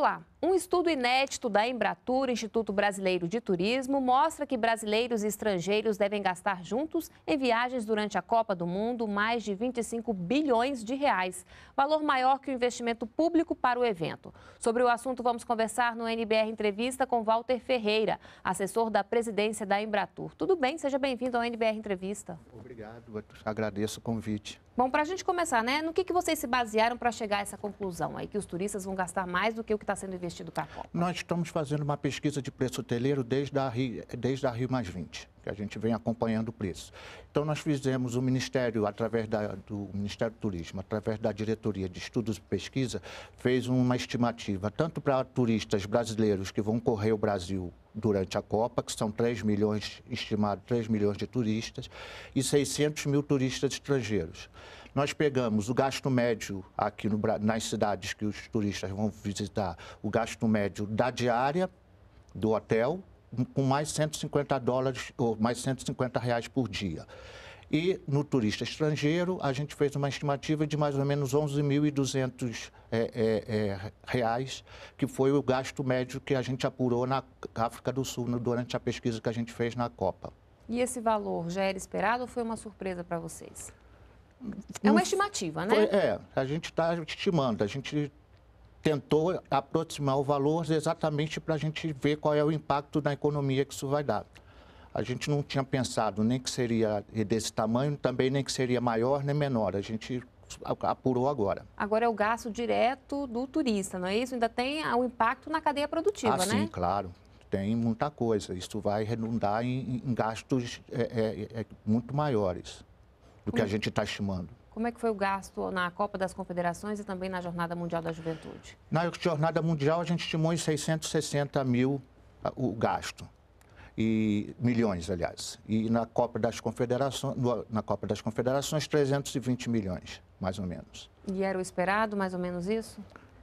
lá. Um estudo inédito da Embratur, Instituto Brasileiro de Turismo, mostra que brasileiros e estrangeiros devem gastar juntos em viagens durante a Copa do Mundo mais de 25 bilhões de reais, valor maior que o investimento público para o evento. Sobre o assunto, vamos conversar no NBR Entrevista com Walter Ferreira, assessor da presidência da Embratur. Tudo bem? Seja bem-vindo ao NBR Entrevista. Obrigado, agradeço o convite. Bom, para a gente começar, né? No que, que vocês se basearam para chegar a essa conclusão aí, que os turistas vão gastar mais do que o que está sendo investido? do Capó? Nós estamos fazendo uma pesquisa de preço hoteleiro desde a Rio, desde a Rio Mais 20, que a gente vem acompanhando o preço. Então, nós fizemos o Ministério, através da, do Ministério do Turismo, através da Diretoria de Estudos e Pesquisa, fez uma estimativa, tanto para turistas brasileiros que vão correr o Brasil durante a Copa, que são 3 milhões, estimado 3 milhões de turistas, e 600 mil turistas estrangeiros. Nós pegamos o gasto médio aqui no, nas cidades que os turistas vão visitar, o gasto médio da diária do hotel, hum, com mais 150 dólares ou mais 150 reais por dia. E no turista estrangeiro, a gente fez uma estimativa de mais ou menos 11.200 é, é, é, reais, que foi o gasto médio que a gente apurou na África do Sul durante a pesquisa que a gente fez na Copa. E esse valor já era esperado ou foi uma surpresa para vocês? É uma estimativa, né? Foi, é, a gente está estimando, a gente tentou aproximar o valor exatamente para a gente ver qual é o impacto na economia que isso vai dar. A gente não tinha pensado nem que seria desse tamanho, também nem que seria maior nem menor. A gente apurou agora. Agora é o gasto direto do turista, não é isso? Ainda tem ah, o impacto na cadeia produtiva, ah, né? Sim, claro. Tem muita coisa. Isso vai redundar em, em gastos é, é, é, é, muito maiores do que a hum. gente está estimando. Como é que foi o gasto na Copa das Confederações e também na Jornada Mundial da Juventude? Na Jornada Mundial, a gente estimou em 660 mil o gasto. E milhões, aliás. E na Copa das Confederações, na Copa das Confederações, 320 milhões, mais ou menos. E era o esperado, mais ou menos isso?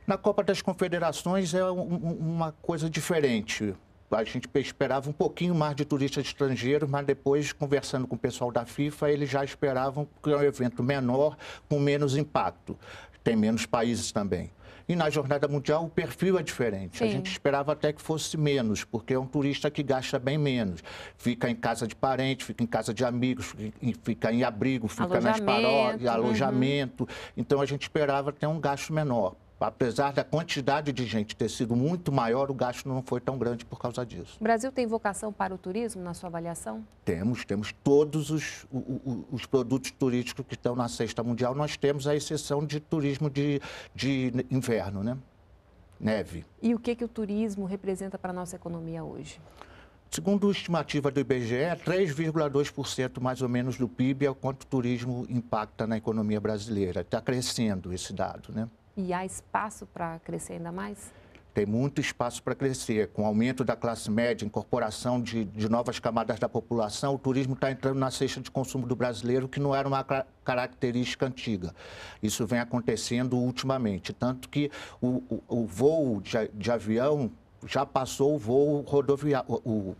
Na Copa das Confederações é um, uma coisa diferente a gente esperava um pouquinho mais de turistas estrangeiros, mas depois, conversando com o pessoal da FIFA, eles já esperavam que é um evento menor, com menos impacto. Tem menos países também. E na jornada mundial o perfil é diferente. Sim. A gente esperava até que fosse menos, porque é um turista que gasta bem menos. Fica em casa de parente, fica em casa de amigos, fica em abrigo, fica nas paróquias, uhum. alojamento. Uhum. Então a gente esperava ter um gasto menor apesar da quantidade de gente ter sido muito maior, o gasto não foi tão grande por causa disso. O Brasil tem vocação para o turismo, na sua avaliação? Temos, temos todos os, os, os produtos turísticos que estão na Sexta Mundial, nós temos a exceção de turismo de, de inverno, né? Neve. E o que, que o turismo representa para a nossa economia hoje? Segundo a estimativa do IBGE, 3,2% mais ou menos do PIB é o quanto o turismo impacta na economia brasileira. Está crescendo esse dado, né? E há espaço para crescer ainda mais? Tem muito espaço para crescer. Com o aumento da classe média, incorporação de, de novas camadas da população, o turismo está entrando na cesta de consumo do brasileiro, que não era uma característica antiga. Isso vem acontecendo ultimamente. Tanto que o, o, o voo de, de avião já passou o voo rodoviário, o,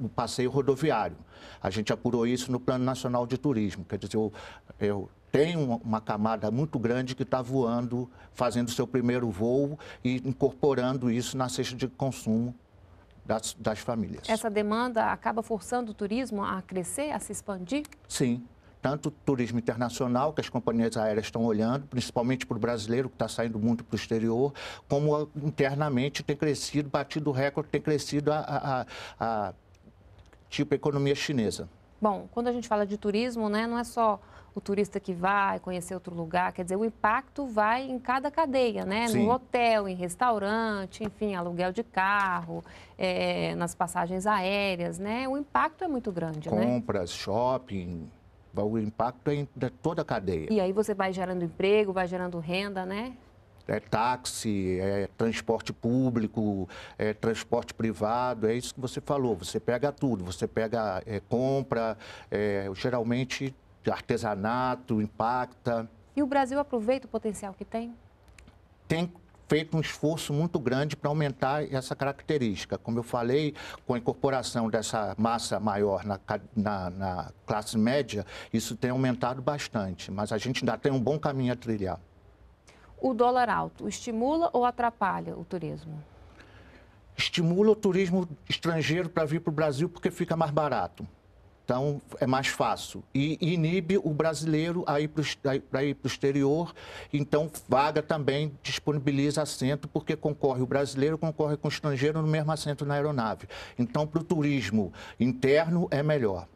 o, passeio rodoviário. A gente apurou isso no Plano Nacional de Turismo. Quer dizer, eu, eu tem uma camada muito grande que está voando, fazendo seu primeiro voo e incorporando isso na cesta de consumo das, das famílias. Essa demanda acaba forçando o turismo a crescer, a se expandir? Sim. Tanto o turismo internacional, que as companhias aéreas estão olhando, principalmente para o brasileiro, que está saindo muito para o exterior, como internamente tem crescido, batido o recorde, tem crescido a, a, a, a tipo economia chinesa. Bom, quando a gente fala de turismo, né, não é só o turista que vai conhecer outro lugar. Quer dizer, o impacto vai em cada cadeia, né? Sim. No hotel, em restaurante, enfim, aluguel de carro, é, nas passagens aéreas, né? O impacto é muito grande, né? Compras, né? shopping, o impacto é em toda a cadeia. E aí você vai gerando emprego, vai gerando renda, né? É táxi, é transporte público, é transporte privado, é isso que você falou. Você pega tudo, você pega é, compra, é, geralmente artesanato impacta. E o Brasil aproveita o potencial que tem? Tem feito um esforço muito grande para aumentar essa característica. Como eu falei, com a incorporação dessa massa maior na, na, na classe média, isso tem aumentado bastante, mas a gente ainda tem um bom caminho a trilhar. O dólar alto estimula ou atrapalha o turismo? Estimula o turismo estrangeiro para vir para o Brasil porque fica mais barato. Então, é mais fácil. E inibe o brasileiro a ir para o exterior. Então, vaga também disponibiliza assento, porque concorre o brasileiro, concorre com o estrangeiro no mesmo assento na aeronave. Então, para o turismo interno, é melhor.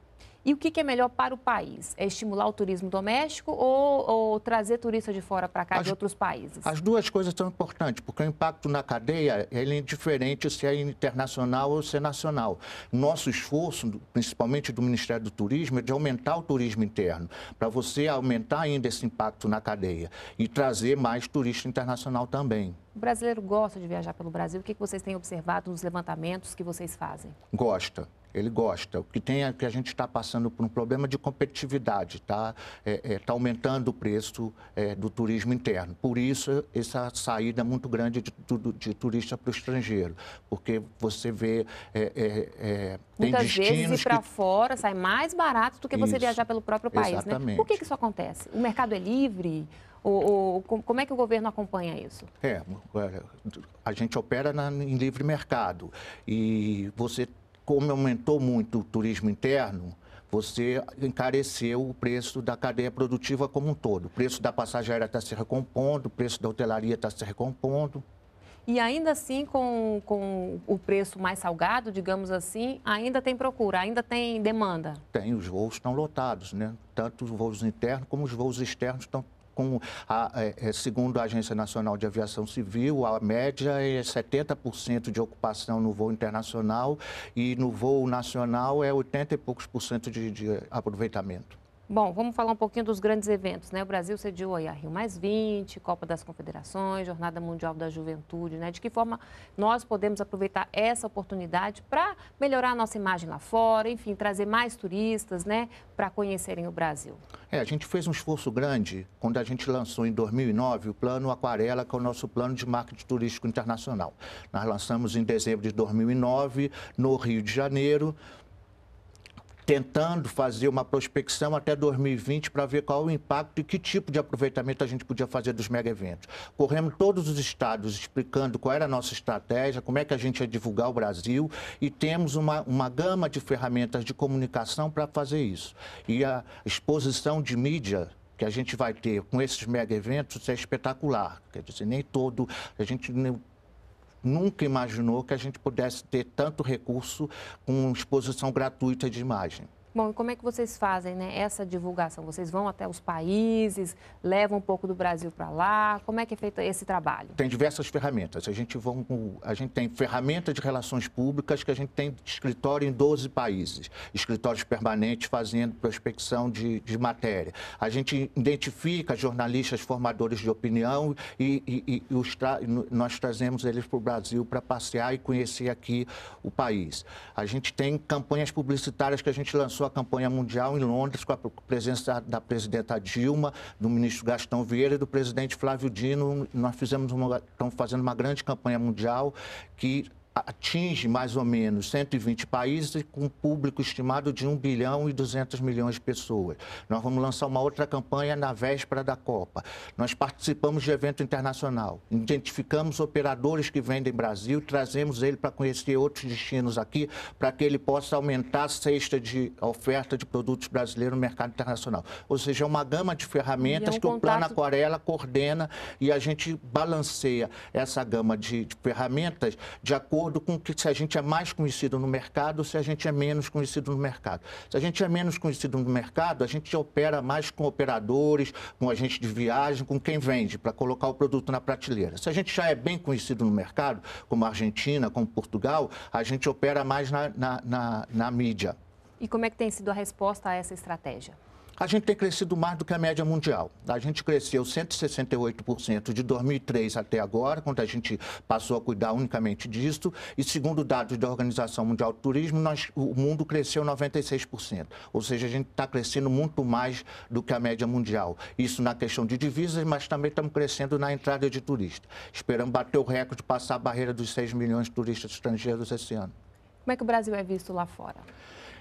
E o que, que, é melhor para o país? É estimular o turismo doméstico ou, ou trazer turistas de fora para cá, as, de outros países? As duas coisas são importantes, porque o impacto na cadeia ele é diferente se é internacional ou se é nacional. Nosso esforço, principalmente do Ministério do Turismo, é de aumentar o turismo interno, para você aumentar ainda esse impacto na cadeia e trazer mais turista internacional também. O brasileiro gosta de viajar pelo Brasil. O que, que vocês têm observado nos levantamentos que vocês fazem? Gosta ele gosta. O que tem é que a gente está passando por um problema de competitividade, está é, é, tá aumentando o preço é, do turismo interno. Por isso, essa saída muito grande de, de, de turista para o estrangeiro, porque você vê. É, é, é, tem Muitas destinos vezes ir para que... fora sai mais barato do que você viajar pelo próprio país. Né? Exatamente. Né? Por que, que isso acontece? O mercado é livre? O, o, como é que o governo acompanha isso? É, a gente opera na, em livre mercado e você como aumentou muito o turismo interno, você encareceu o preço da cadeia produtiva como um todo. O preço da passagem aérea está se recompondo, o preço da hotelaria está se recompondo. E ainda assim, com, com o preço mais salgado, digamos assim, ainda tem procura, ainda tem demanda? Tem, os voos estão lotados, né? Tanto os voos internos como os voos externos estão com a, é, é, segundo a Agência Nacional de Aviação Civil, a média é 70% de ocupação no voo internacional e no voo nacional é 80 e poucos por cento de, de aproveitamento. Bom, vamos falar um pouquinho dos grandes eventos, né? O Brasil cediu aí a Rio Mais 20, Copa das Confederações, Jornada Mundial da Juventude, né? De que forma nós podemos aproveitar essa oportunidade para melhorar a nossa imagem lá fora, enfim, trazer mais turistas, né, para conhecerem o Brasil? É, a gente fez um esforço grande quando a gente lançou em 2009 o Plano Aquarela, que é o nosso plano de marketing turístico internacional. Nós lançamos em dezembro de 2009 no Rio de Janeiro, tentando fazer uma prospecção até 2020 para ver qual o impacto e que tipo de aproveitamento a gente podia fazer dos mega eventos. Corremos todos os estados explicando qual era a nossa estratégia, como é que a gente ia divulgar o Brasil e temos uma, uma gama de ferramentas de comunicação para fazer isso. E a exposição de mídia que a gente vai ter com esses mega eventos é espetacular. Quer dizer, nem todo, a gente nunca imaginou que a gente pudesse ter tanto recurso com exposição gratuita de imagem. Bom, e como é que vocês fazem né, essa divulgação? Vocês vão até os países, levam um pouco do Brasil para lá? Como é que é feito esse trabalho? Tem diversas ferramentas. A gente, vão, a gente tem ferramentas de relações públicas que a gente tem escritório em 12 países, escritórios permanentes fazendo prospecção de, de matéria. A gente identifica jornalistas formadores de opinião e, e, e os tra... nós trazemos eles para o Brasil para passear e conhecer aqui o país. A gente tem campanhas publicitárias que a gente lançou começou a campanha mundial em Londres com a presença da presidenta Dilma, do ministro Gastão Vieira e do presidente Flávio Dino. Nós fizemos uma, estamos fazendo uma grande campanha mundial que atinge mais ou menos 120 países com um público estimado de 1 bilhão e 200 milhões de pessoas. Nós vamos lançar uma outra campanha na véspera da Copa. Nós participamos de evento internacional, identificamos operadores que vendem Brasil, trazemos ele para conhecer outros destinos aqui, para que ele possa aumentar a cesta de oferta de produtos brasileiros no mercado internacional. Ou seja, é uma gama de ferramentas é um que contato... o Plano Aquarela coordena e a gente balanceia essa gama de, de ferramentas de acordo acordo com que se a gente é mais conhecido no mercado ou se a gente é menos conhecido no mercado. Se a gente é menos conhecido no mercado, a gente opera mais com operadores, com agentes de viagem, com quem vende, para colocar o produto na prateleira. Se a gente já é bem conhecido no mercado, como a Argentina, como Portugal, a gente opera mais na, na, na, na mídia. E como é que tem sido a resposta a essa estratégia? a gente tem crescido mais do que a média mundial. A gente cresceu 168% de 2003 até agora, quando a gente passou a cuidar unicamente disso. E segundo dados da Organização Mundial do Turismo, nós, o mundo cresceu 96%. Ou seja, a gente está crescendo muito mais do que a média mundial. Isso na questão de divisas, mas também estamos crescendo na entrada de turistas. Esperamos bater o recorde, passar a barreira dos 6 milhões de turistas estrangeiros esse ano. Como é que o Brasil é visto lá fora?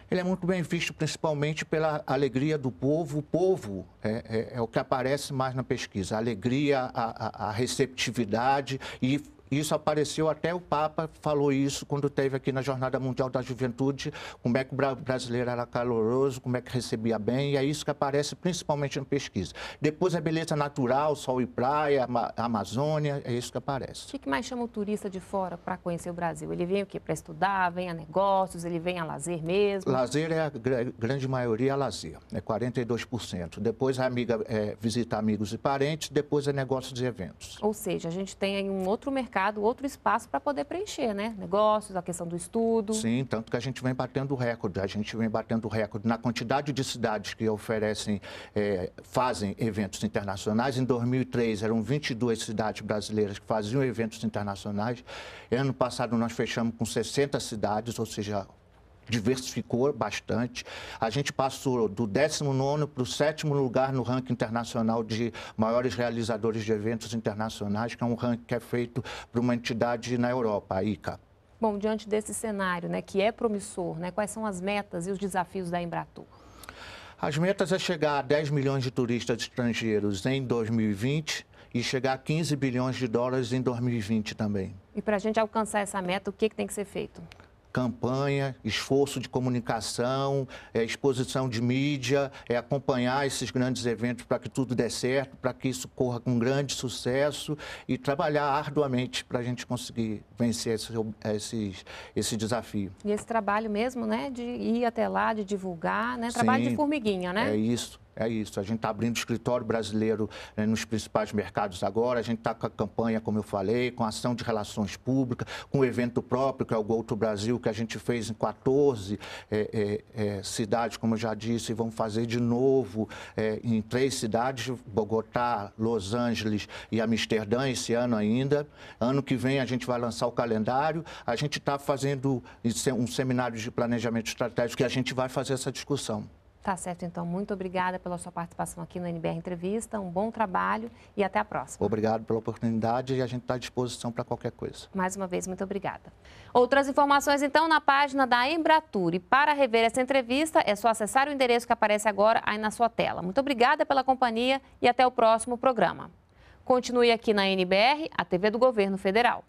ele é muito bem visto principalmente pela alegria do povo. O povo é, é, é o que aparece mais na pesquisa, a alegria, a, a, a receptividade e isso apareceu até o Papa falou isso quando teve aqui na Jornada Mundial da Juventude, como é que o brasileiro era caloroso, como é que recebia bem, e é isso que aparece principalmente na pesquisa. Depois a beleza natural, sol e praia, Amazônia, é isso que aparece. O que mais chama o turista de fora para conhecer o Brasil? Ele vem o quê? Para estudar, vem a negócios, ele vem a lazer mesmo? Lazer é a grande maioria é lazer, é 42%. Depois a amiga é, visita amigos e parentes, depois é negócios e eventos. Ou seja, a gente tem aí um outro mercado outro espaço para poder preencher, né? Negócios, a questão do estudo. Sim, tanto que a gente vem batendo recorde, a gente vem batendo recorde na quantidade de cidades que oferecem, é, fazem eventos internacionais. Em 2003 eram 22 cidades brasileiras que faziam eventos internacionais. Ano passado nós fechamos com 60 cidades, ou seja, diversificou bastante. A gente passou do 19 para o sétimo lugar no ranking internacional de maiores realizadores de eventos internacionais, que é um ranking que é feito por uma entidade na Europa, a ICA. Bom, diante desse cenário, né, que é promissor, né, quais são as metas e os desafios da Embratur? As metas é chegar a 10 milhões de turistas estrangeiros em 2020 e chegar a 15 bilhões de dólares em 2020 também. E para a gente alcançar essa meta, o que, que tem que ser feito? campanha, esforço de comunicação, é, exposição de mídia, é acompanhar esses grandes eventos para que tudo dê certo, para que isso corra com grande sucesso e trabalhar arduamente para a gente conseguir vencer esse, esse desafio. E esse trabalho mesmo, né, de ir até lá, de divulgar, né, trabalho Sim, de formiguinha, né? É isso. É isso, a gente está abrindo escritório brasileiro né, nos principais mercados agora, a gente está com a campanha, como eu falei, com a ação de relações públicas, com o evento próprio, que é o Go to Brasil, que a gente fez em 14 é, é, é, cidades, como eu já disse, e vamos fazer de novo eh, em três cidades, Bogotá, Los Angeles e Amsterdã, esse ano ainda. Ano que vem a gente vai lançar o calendário, a gente está fazendo é um seminário de planejamento estratégico e a gente vai fazer essa discussão. Tá certo, então. Muito obrigada pela sua participação aqui no NBR Entrevista. Um bom trabalho e até a próxima. Obrigado pela oportunidade e a gente está à disposição para qualquer coisa. Mais uma vez, muito obrigada. Outras informações, então, na página da Embratur. E para rever essa entrevista, é só acessar o endereço que aparece agora aí na sua tela. Muito obrigada pela companhia e até o próximo programa. Continue aqui na NBR, a TV do Governo Federal.